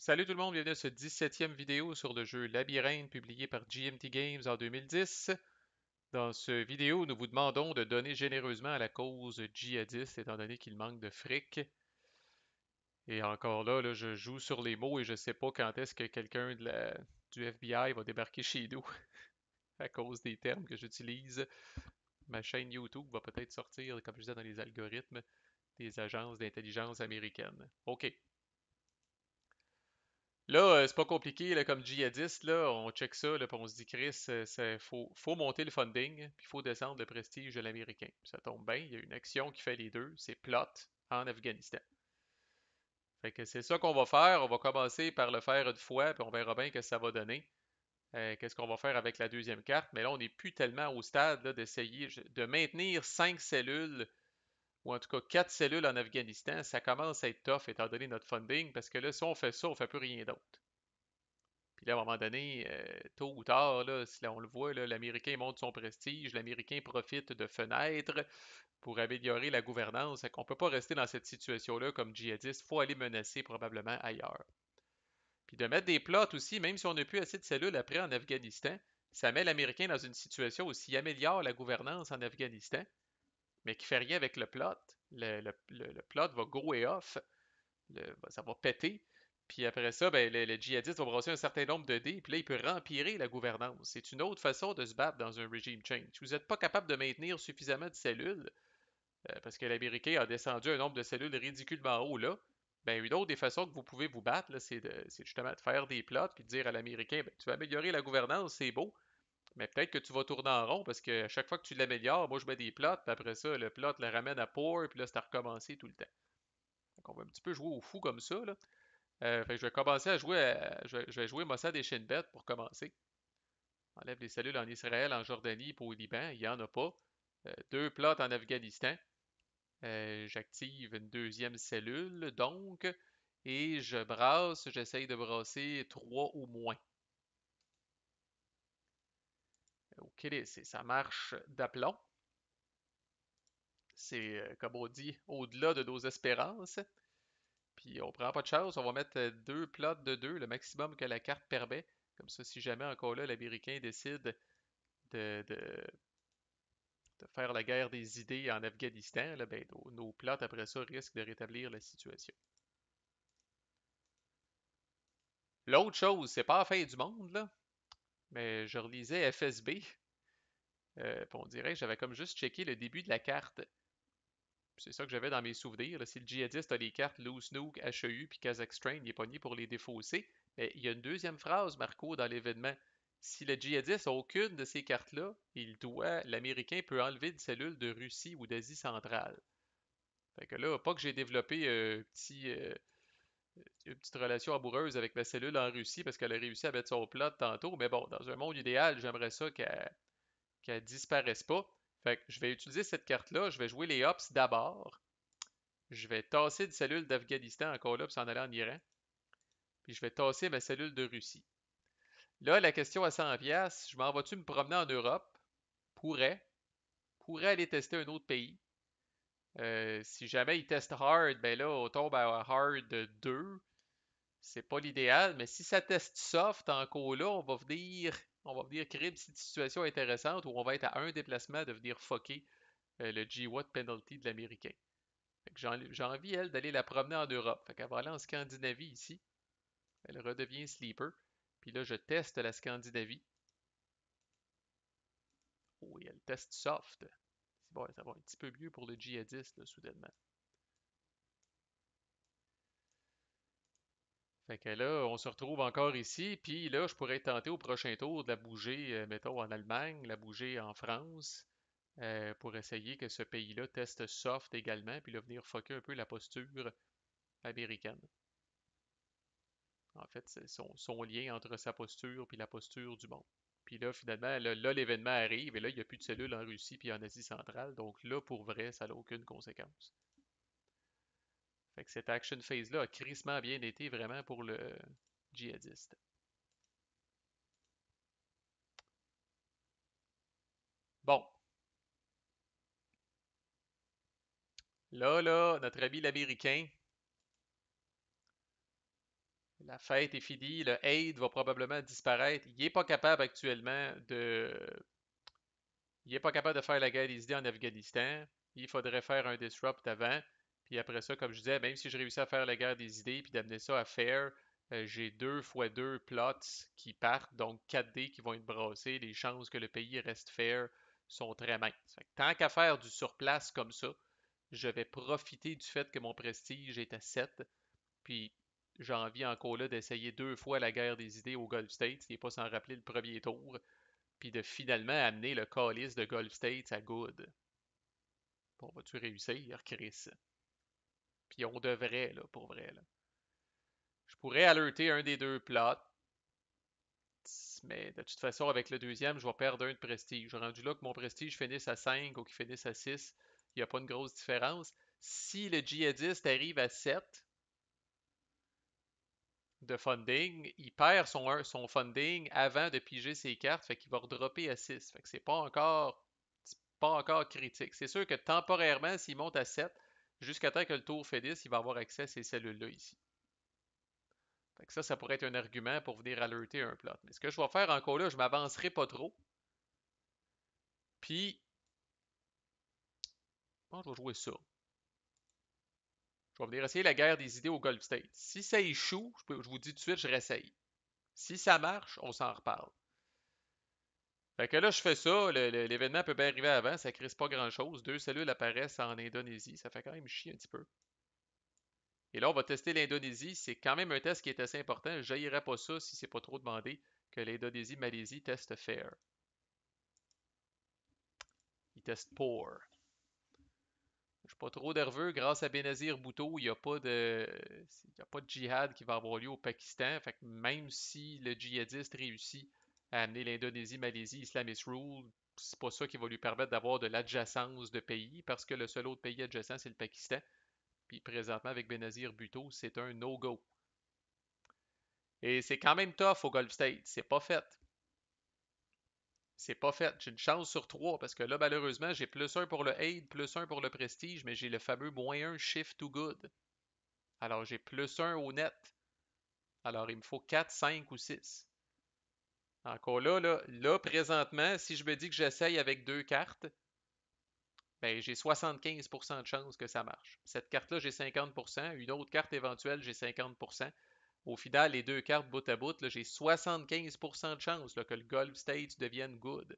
Salut tout le monde, bienvenue à ce 17e vidéo sur le jeu Labyrinthe publié par GMT Games en 2010. Dans ce vidéo, nous vous demandons de donner généreusement à la cause djihadiste étant donné qu'il manque de fric. Et encore là, je joue sur les mots et je sais pas quand est-ce que quelqu'un du FBI va débarquer chez nous à cause des termes que j'utilise. Ma chaîne YouTube va peut-être sortir, comme je disais, dans les algorithmes des agences d'intelligence américaines. OK. Là, euh, c'est pas compliqué, comme djihadiste. là, on check ça, là, puis on se dit, Chris, il euh, faut, monter le funding, puis il faut descendre le prestige de l'Américain. Ça tombe bien, il y a une action qui fait les deux, c'est plot en Afghanistan. Fait que c'est ça qu'on va faire, on va commencer par le faire une fois, puis on verra bien que ça va donner. Euh, qu'est-ce qu'on va faire avec la deuxième carte, mais là, on n'est plus tellement au stade d'essayer de maintenir cinq cellules ou en tout cas quatre cellules en Afghanistan, ça commence à être tough étant donné notre funding, parce que là, si on fait ça, on ne fait plus rien d'autre. Puis là, à un moment donné, euh, tôt ou tard, là, si on le voit, l'Américain monte son prestige, l'Américain profite de fenêtres pour améliorer la gouvernance. On ne peut pas rester dans cette situation-là comme djihadiste. Il faut aller menacer probablement ailleurs. Puis de mettre des plots aussi, même si on n'a plus assez de cellules après en Afghanistan, ça met l'Américain dans une situation aussi améliore la gouvernance en Afghanistan, mais qui fait rien avec le plot. Le, plot va go et off. ça va péter. Puis après ça, ben, le, djihadiste va brasser un certain nombre de dés, puis là, il peut rempirer la gouvernance. C'est une autre façon de se battre dans un régime change. Vous n'êtes pas capable de maintenir suffisamment de cellules, euh, parce que l'Américain a descendu un nombre de cellules ridiculement haut là. Ben, une autre des façons que vous pouvez vous battre, c'est justement de faire des plots, puis de dire à l'Américain, ben, tu vas améliorer la gouvernance, c'est beau, mais peut-être que tu vas tourner en rond parce que chaque fois que tu l'améliores, moi je mets des plots, puis après ça, le plot le ramène à pour, puis là, c'est à recommencer tout le temps. Donc on va un petit peu jouer au fou comme ça. Euh, je vais commencer à jouer je, vais, jouer Mossad et Shinbet pour commencer. Enlève les cellules en Israël, en Jordanie, pour au Liban, il n'y en a pas. Euh, deux plots en Afghanistan. Euh, j'active une deuxième cellule, donc, et je brasse, j'essaye de brasser trois ou moins. OK, ça marche d'aplomb. C'est, euh, comme on dit, au-delà de nos espérances. Puis on prend pas de chance, on va mettre euh, deux plots de deux, le maximum que la carte permet. Comme ça, si jamais encore là, l'Américain décide de, faire la guerre des idées en Afghanistan, ben, nos, plots après ça risquent de rétablir la situation. L'autre chose, c'est pas la fin du monde, là mais je relisais FSB. Euh, on dirait que j'avais comme juste checké le début de la carte. C'est ça que j'avais dans mes souvenirs. Si le djihadiste a les cartes Loose Nook, HEU puis Kazakh il est pogné pour les défausser. Mais il y a une deuxième phrase, Marco, dans l'événement. Si le djihadiste n'a aucune de ces cartes-là, il doit, l'Américain peut enlever une cellule de Russie ou d'Asie centrale. Fait que là, pas que j'ai développé un euh, petit. Euh, une petite relation amoureuse avec ma cellule en Russie parce qu'elle a réussi à mettre son plat tantôt. Mais bon, dans un monde idéal, j'aimerais ça qu'elle ne disparaisse pas. Fait que je vais utiliser cette carte-là. Je vais jouer les Ops d'abord. Je vais tasser une cellule d'Afghanistan encore là, puis s'en aller en Iran. Puis je vais tasser ma cellule de Russie. Là, la question à 100$, je m'en vas-tu me promener en Europe? Pourrais. Pourrais aller tester un autre pays. Euh, si jamais il teste hard, ben là, on tombe à hard 2. C'est pas l'idéal, mais si ça teste soft en « là, on va venir, on va créer une situation intéressante où on va être à un déplacement de venir foquer euh, le G-Watt penalty de l'Américain. J'ai envie, elle, d'aller la promener en Europe. Fait qu'elle va aller en Scandinavie ici. Elle redevient sleeper. Puis là, je teste la Scandinavie. Oui, elle teste soft ça va un petit peu mieux pour le djihadiste, là, soudainement. Fait que là, on se retrouve encore ici, puis là, je pourrais tenter au prochain tour de la bouger, euh, mettons, en Allemagne, la bouger en France, euh, pour essayer que ce pays-là teste soft également, puis de venir foquer un peu la posture américaine. En fait, c'est son, lien entre sa posture puis la posture du monde. Puis là, finalement, là, l'événement arrive et là, il n'y a plus de cellules en Russie puis en Asie centrale. Donc là, pour vrai, ça n'a aucune conséquence. Fait que cette action phase-là a crissement bien été vraiment pour le djihadiste. Bon. Là, là, notre ami l'Américain, la fête est finie, le aid va probablement disparaître. Il n'est pas capable actuellement de. Il n'est pas capable de faire la guerre des idées en Afghanistan. Il faudrait faire un disrupt avant. Puis après ça, comme je disais, même si je réussis à faire la guerre des idées puis d'amener ça à faire, euh, j'ai deux fois deux plots qui partent, donc 4 d qui vont être brassés. Les chances que le pays reste fair sont très minces. tant qu'à faire du surplace comme ça, je vais profiter du fait que mon prestige est à 7. Puis j'ai envie encore là d'essayer deux fois la guerre des idées au Gulf State, Et n'est pas sans rappeler le premier tour, puis de finalement amener le calice de Golf State à Good. Bon, vas-tu réussir, Chris? Puis on devrait, là, pour vrai. Je pourrais alerter un des deux plots, mais de toute façon, avec le deuxième, je vais perdre un de prestige. Rendu là que mon prestige finisse à 5 ou qu'il finisse à 6, il n'y a pas une grosse différence. Si le djihadiste arrive à 7, de funding, il perd son, son funding avant de piger ses cartes, fait qu'il va redropper à 6. Fait que c'est pas encore pas encore critique. C'est sûr que temporairement, s'il monte à 7, jusqu'à temps que le tour fait 10, il va avoir accès à ces cellules-là ici. Fait que ça, ça pourrait être un argument pour venir alerter un plot. Mais ce que je vais faire encore là, je m'avancerai pas trop. Puis, comment je vais jouer ça. Je vais venir essayer la guerre des idées au Golf State. Si ça échoue, je, vous dis tout de suite, je réessaye. Si ça marche, on s'en reparle. Fait que là, je fais ça, l'événement peut bien arriver avant, ça ne crise pas grand-chose. Deux cellules apparaissent en Indonésie, ça fait quand même chier un petit peu. Et là, on va tester l'Indonésie. C'est quand même un test qui est assez important. Je n'irai pas ça si c'est pas trop demandé que l'Indonésie-Malaisie teste fair. Ils testent poor. Je suis pas trop nerveux. Grâce à Benazir Bhutto, il n'y a, pas de... a pas de djihad qui va avoir lieu au Pakistan. Fait même si le djihadiste réussit à amener l'Indonésie, Malaisie, Islamist Rule, c'est pas ça qui va lui permettre d'avoir de l'adjacence de pays, parce que le seul autre pays adjacent, c'est le Pakistan. Puis présentement, avec Benazir Bhutto, c'est un no-go. Et c'est quand même tough au Gulf State. C'est pas fait. C'est pas fait. J'ai une chance sur trois parce que là, malheureusement, j'ai plus un pour le aid, plus un pour le prestige, mais j'ai le fameux moyen shift to good. Alors, j'ai plus un au net. Alors, il me faut 4, 5 ou 6. Encore là, là, là présentement, si je me dis que j'essaye avec deux cartes, ben, j'ai 75 de chance que ça marche. Cette carte-là, j'ai 50 Une autre carte éventuelle, j'ai 50 au final, les deux cartes bout à bout, j'ai 75% de chance que le Gulf State devienne good.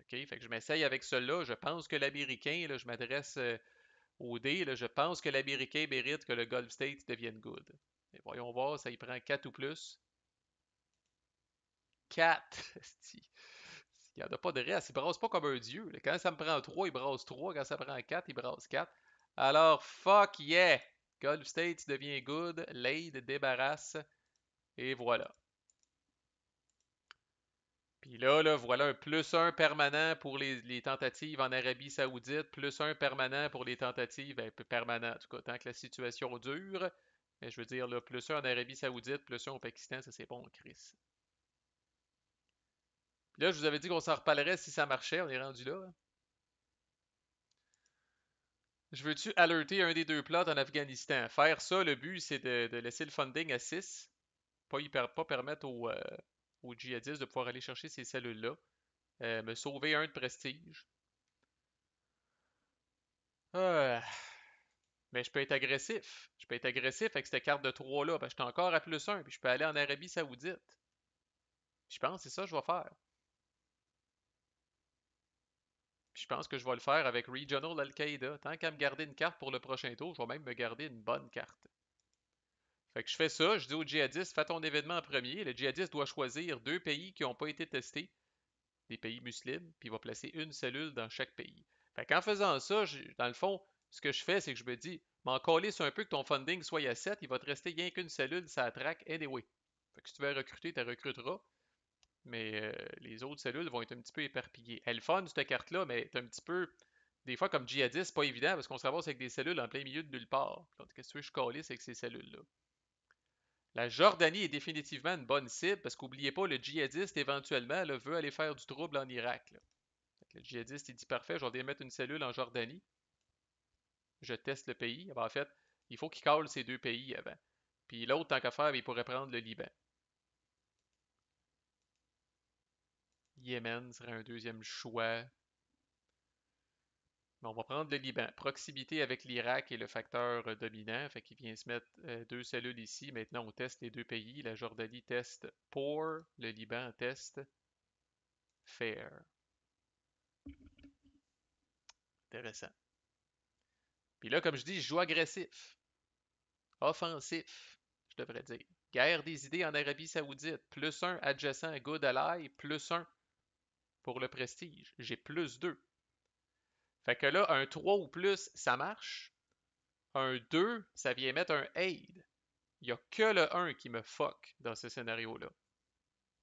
OK, fait que je m'essaye avec cela. Je pense que l'Américain, je m'adresse euh, au dé. je pense que l'Américain mérite que le Golf State devienne good. voyons voir, ça y prend 4 ou plus. 4. Il n'y en a pas de reste. Il brasse pas comme un dieu. Quand ça me prend 3, il brasse 3. Quand ça prend 4, il brasse 4. Alors, fuck yeah! Gulf State devient good. l'aide débarrasse. Et voilà. Puis là, voilà un plus un permanent pour les, tentatives en Arabie Saoudite, plus un permanent pour les tentatives, permanentes, permanent en tout cas, tant que la situation dure. Mais je veux dire, le plus un en Arabie Saoudite, plus un au Pakistan, ça c'est bon, Chris. là, je vous avais dit qu'on s'en reparlerait si ça marchait, on est rendu là. Hein. Je veux-tu alerter un des deux plats en Afghanistan? Faire ça, le but, c'est de, laisser le funding à 6. Pas, permettre euh, aux, djihadistes de pouvoir aller chercher ces cellules-là. Euh, me sauver un de prestige. Ah, mais je peux être agressif. Je peux être agressif avec cette carte de 3-là. je suis encore à plus 1, puis je peux aller en Arabie Saoudite. Je pense que c'est ça que je vais faire. je pense que je vais le faire avec Regional al qaïda Tant qu'à me garder une carte pour le prochain tour, je vais même me garder une bonne carte. Fait que je fais ça, je dis au djihadiste, fais ton événement en premier. Le djihadiste doit choisir deux pays qui n'ont pas été testés, des pays musulmans, puis il va placer une cellule dans chaque pays. Fait qu'en faisant ça, dans le fond, ce que je fais, c'est que je me dis, m'en sur un peu que ton funding soit à 7, il va te rester rien qu'une cellule, ça attraque, anyway. Fait que si tu veux recruter, tu recruteras mais euh, les autres cellules vont être un petit peu éparpillées. Elle fun, cette carte-là, mais est un petit peu. Des fois, comme djihadiste, c'est pas évident parce qu'on se ramasse avec des cellules en plein milieu de nulle part. qu'est-ce que tu veux, je calisse avec ces cellules-là? La Jordanie est définitivement une bonne cible parce qu'oubliez pas, le djihadiste éventuellement veut aller faire du trouble en Irak. Le djihadiste, il dit parfait, je vais mettre une cellule en Jordanie. Je teste le pays. Ben, en fait, il faut qu'il colle ces deux pays avant. Puis l'autre, tant qu'à faire, ben, il pourrait prendre le Liban. Yémen serait un deuxième choix. on va prendre le Liban. Proximité avec l'Irak est le facteur euh, dominant. Fait qu'il vient se mettre euh, deux cellules ici. Maintenant, on teste les deux pays. La Jordanie teste pour, le Liban teste fair. Intéressant. Puis là, comme je dis, je joue agressif. Offensif, je devrais dire. Guerre des idées en Arabie Saoudite. Plus un adjacent à Good Ally. Plus un pour le prestige. J'ai plus 2. Fait que là, un 3 ou plus, ça marche. Un 2, ça vient mettre un aid. Il n'y a que le 1 qui me fuck dans ce scénario-là.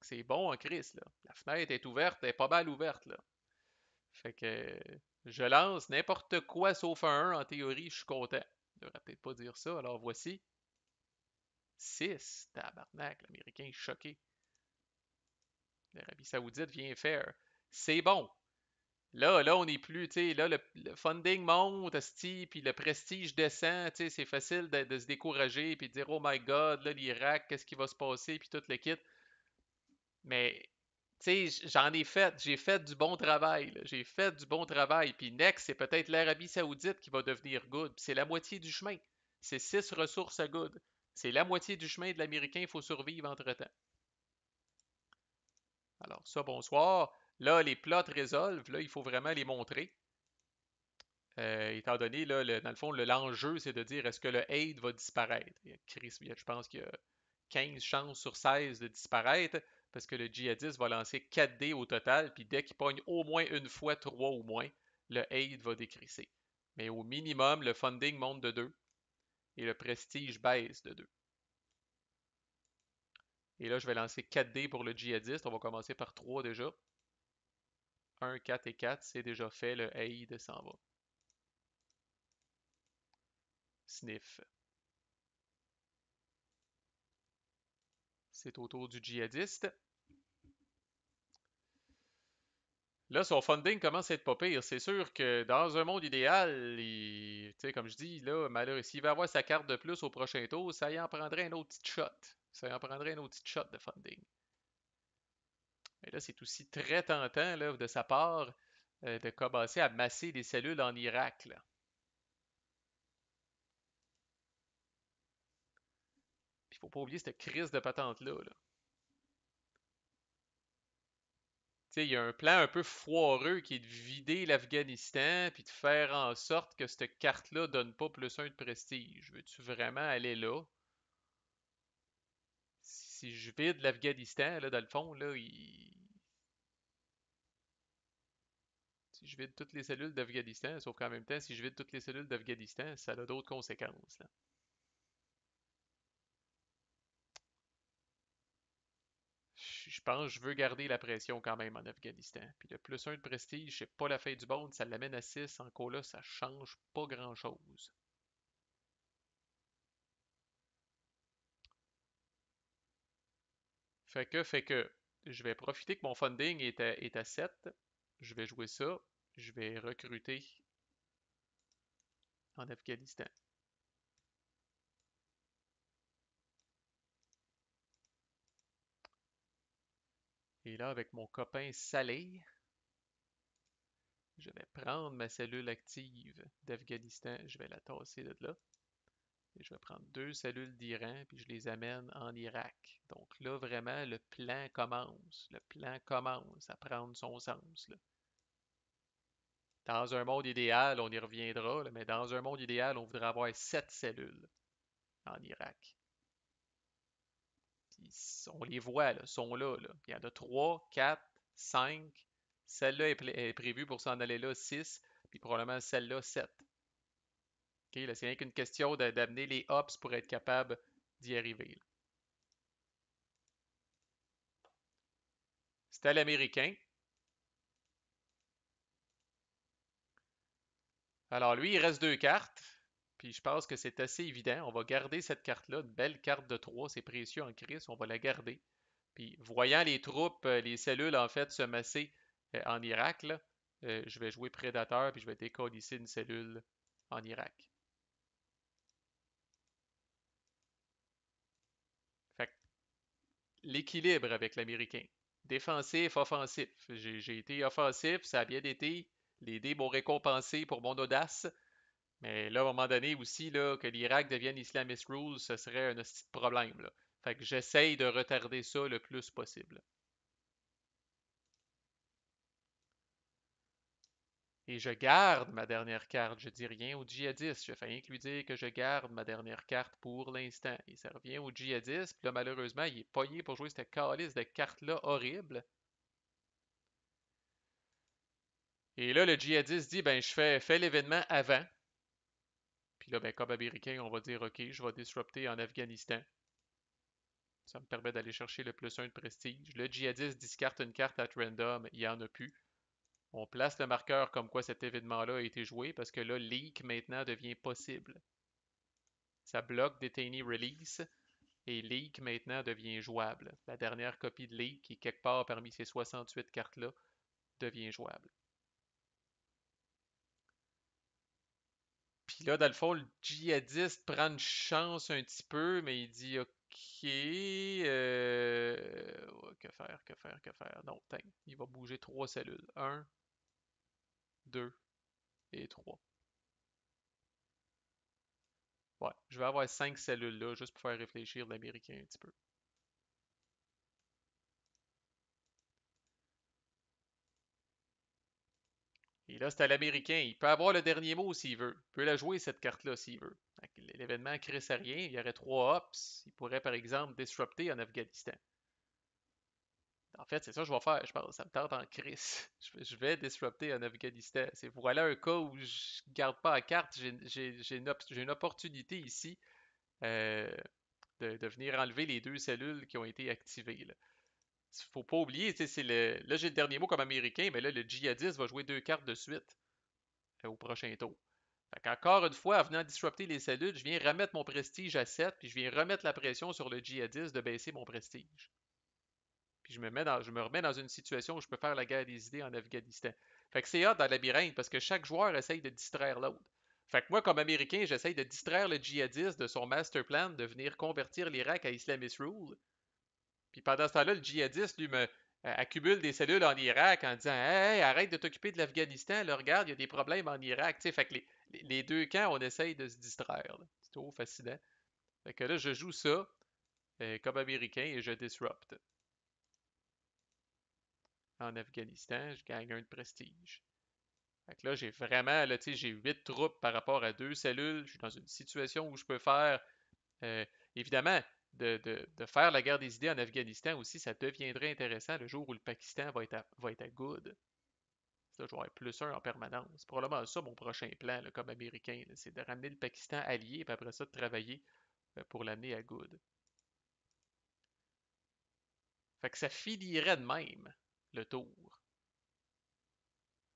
C'est bon en crise, là. La fenêtre est ouverte, elle est pas mal ouverte, là. Fait que je lance n'importe quoi sauf un 1 en théorie, je suis content. Je devrais peut-être pas dire ça, alors voici. 6, tabarnak, l'Américain est choqué l'Arabie Saoudite vient faire. C'est bon. Là, là, on n'est plus, tu sais, là, le, funding monte, puis le prestige descend, tu sais, c'est facile de, se décourager, puis de dire, oh my God, là, l'Irak, qu'est-ce qui va se passer, puis tout le kit. Mais, tu sais, j'en ai fait, j'ai fait du bon travail, j'ai fait du bon travail, puis next, c'est peut-être l'Arabie Saoudite qui va devenir good, c'est la moitié du chemin. C'est six ressources à good. C'est la moitié du chemin de l'Américain, il faut survivre entre-temps. Alors ça, bonsoir. Là, les plots résolvent. Là, il faut vraiment les montrer. Euh, étant donné, là, dans le fond, l'enjeu, c'est de dire est-ce que le aid va disparaître? je pense qu'il y a 15 chances sur 16 de disparaître parce que le djihadiste va lancer 4 dés au total, puis dès qu'il pogne au moins une fois trois ou moins, le aid va décrisser. Mais au minimum, le funding monte de 2 et le prestige baisse de 2. Et là, je vais lancer 4 dés pour le djihadiste. On va commencer par 3 déjà. 1, 4 et 4, c'est déjà fait. Le AI de s'en va. Sniff. C'est au tour du djihadiste. Là, son funding commence à être pas pire. C'est sûr que dans un monde idéal, comme je dis, là, malheureusement, s'il va avoir sa carte de plus au prochain tour, ça y en prendrait un autre petit shot. Ça en prendrait un autre shot de funding. Et là, c'est aussi très tentant là, de sa part euh, de commencer à masser des cellules en Irak. Il ne faut pas oublier cette crise de patente-là. il y a un plan un peu foireux qui est de vider l'Afghanistan puis de faire en sorte que cette carte-là donne pas plus un de prestige. Veux-tu vraiment aller là? si je vide l'Afghanistan, là, dans le fond, là, il... Si je vide toutes les cellules d'Afghanistan, sauf qu'en même temps, si je vide toutes les cellules d'Afghanistan, ça a d'autres conséquences, je pense que je veux garder la pression quand même en Afghanistan. Puis le plus 1 de prestige, c'est pas la fin du bond, ça l'amène à 6. En là, ça change pas grand-chose. Fait que, fait que, je vais profiter que mon funding est à, 7. Je vais jouer ça. Je vais recruter en Afghanistan. Et là, avec mon copain salé, je vais prendre ma cellule active d'Afghanistan. Je vais la tasser de là je vais prendre deux cellules d'Iran, puis je les amène en Irak. Donc là, vraiment, le plan commence. Le plan commence à prendre son sens. Dans un monde idéal, on y reviendra, mais dans un monde idéal, on voudrait avoir sept cellules en Irak. on les voit, sont là, Il y en a trois, quatre, cinq. Celle-là est, est prévue pour s'en aller là, six, puis probablement celle-là, sept là, c'est rien qu'une question d'amener les ops pour être capable d'y arriver. C'est à l'américain. Alors lui, il reste deux cartes. Puis je pense que c'est assez évident. On va garder cette carte-là, une belle carte de 3, c'est précieux en crise, on va la garder. Puis voyant les troupes, euh, les cellules en fait se masser euh, en Irak, là, euh, je vais jouer prédateur puis je vais décoller ici une cellule en Irak. l'équilibre avec l'Américain. Défensif, offensif. J'ai été offensif, ça a bien été. Les dés m'ont récompensé pour mon audace. Mais là, à un moment donné aussi, là, que l'Irak devienne Islamist rules, ce serait un petit problème. Fait que j'essaye de retarder ça le plus possible. Et je garde ma dernière carte. Je dis rien au djihadiste. Je fais rien que lui dire que je garde ma dernière carte pour l'instant. Et ça revient au djihadiste. Puis là, malheureusement, il est pogné pour jouer cette calice de cartes là horrible. Et là, le djihadiste dit ben, je fais, l'événement avant. Puis là, ben, comme américain, on va dire ok, je vais disrupter en Afghanistan. Ça me permet d'aller chercher le plus 1 de prestige. Le djihadiste discarte une carte à random, il n'y en a plus on place le marqueur comme quoi cet événement-là a été joué parce que là, leak maintenant devient possible. Ça bloque detainee Release et leak maintenant devient jouable. La dernière copie de leak qui, est quelque part parmi ces 68 cartes-là, devient jouable. Puis là, dans le fond, le djihadiste prend une chance un petit peu, mais il dit OK, euh, que faire, que faire, que faire. Non, il va bouger trois cellules. 1, 2 et 3. Ouais, je vais avoir 5 cellules là, juste pour faire réfléchir l'Américain un petit peu. Et là, c'est à l'Américain. Il peut avoir le dernier mot s'il veut. Il peut la jouer, cette carte-là, s'il veut. L'événement ne rien. Il y aurait trois ops. Il pourrait, par exemple, disrupter en Afghanistan. En fait, c'est ça que je vais faire, je pense. Ça me tarde en crise. Je vais disrupter un Afghanistan. C'est voilà un cas où je garde pas la carte. J'ai une, opportunité ici euh, de, venir enlever les deux cellules qui ont été activées. ne Faut pas oublier, Là, j'ai le dernier mot comme américain, mais là, le djihadiste va jouer deux cartes de suite euh, au prochain tour. Encore une fois, en venant disrupter les cellules, je viens remettre mon prestige à 7, puis je viens remettre la pression sur le djihadiste de baisser mon prestige je me, dans, remets dans une situation où je peux faire la guerre des idées en Afghanistan. Fait que c'est hot dans le labyrinthe parce que chaque joueur essaye de distraire l'autre. Fait que moi, comme Américain, j'essaye de distraire le djihadiste de son master plan de venir convertir l'Irak à Islamist Rule. Puis pendant ce temps-là, le djihadiste, lui, me, euh, accumule des cellules en Irak en disant Hey, arrête de t'occuper de l'Afghanistan, regarde, il y a des problèmes en Irak. fait que les, deux camps, on essaye de se distraire. C'est trop fascinant. Fait que là, je joue ça euh, comme Américain et je disrupte en Afghanistan, je gagne un de prestige. Fait là, j'ai vraiment, là, j'ai huit troupes par rapport à deux cellules. Je suis dans une situation où je peux faire, euh, évidemment, de, faire la guerre des idées en Afghanistan aussi, ça deviendrait intéressant le jour où le Pakistan va être à, good. Ça, je vais avoir plus un en permanence. C'est probablement ça mon prochain plan comme Américain. c'est de ramener le Pakistan allié et après ça de travailler euh, pour l'amener à good. Fait que ça finirait de même le tour.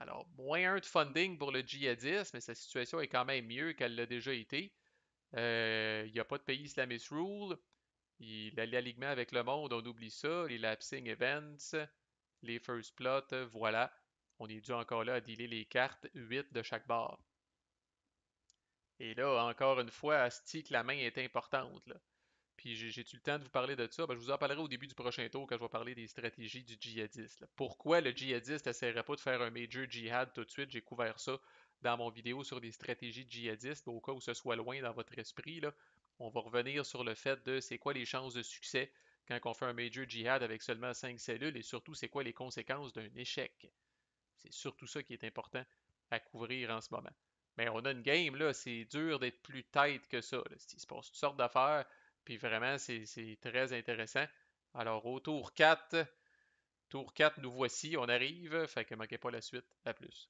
Alors, moins 1 de funding pour le djihadisme, mais sa situation est quand même mieux qu'elle l'a déjà été. Euh, il n'y a pas de pays Islamist rule. Il, l'alignement avec le monde, on oublie ça. Les lapsing events, les first plots, voilà. On est dû encore là à dealer les cartes 8 de chaque barre. Et là, encore une fois, Asti, la main est importante. Là. Puis jai eu le temps de vous parler de ça? Ben, je vous en parlerai au début du prochain tour quand je vais parler des stratégies du djihadiste. Pourquoi le djihadiste n'essaierait pas de faire un major djihad tout de suite? J'ai couvert ça dans mon vidéo sur des stratégies djihadistes, au cas où ce soit loin dans votre esprit. Là, on va revenir sur le fait de c'est quoi les chances de succès quand on fait un major djihad avec seulement cinq cellules et surtout c'est quoi les conséquences d'un échec. C'est surtout ça qui est important à couvrir en ce moment. Mais on a une game, là, c'est dur d'être plus tête que ça. S'il se passe toutes sortes d'affaires, puis vraiment, c'est très intéressant. Alors, au tour 4, tour 4, nous voici, on arrive. Fait que manquez pas la suite. À plus.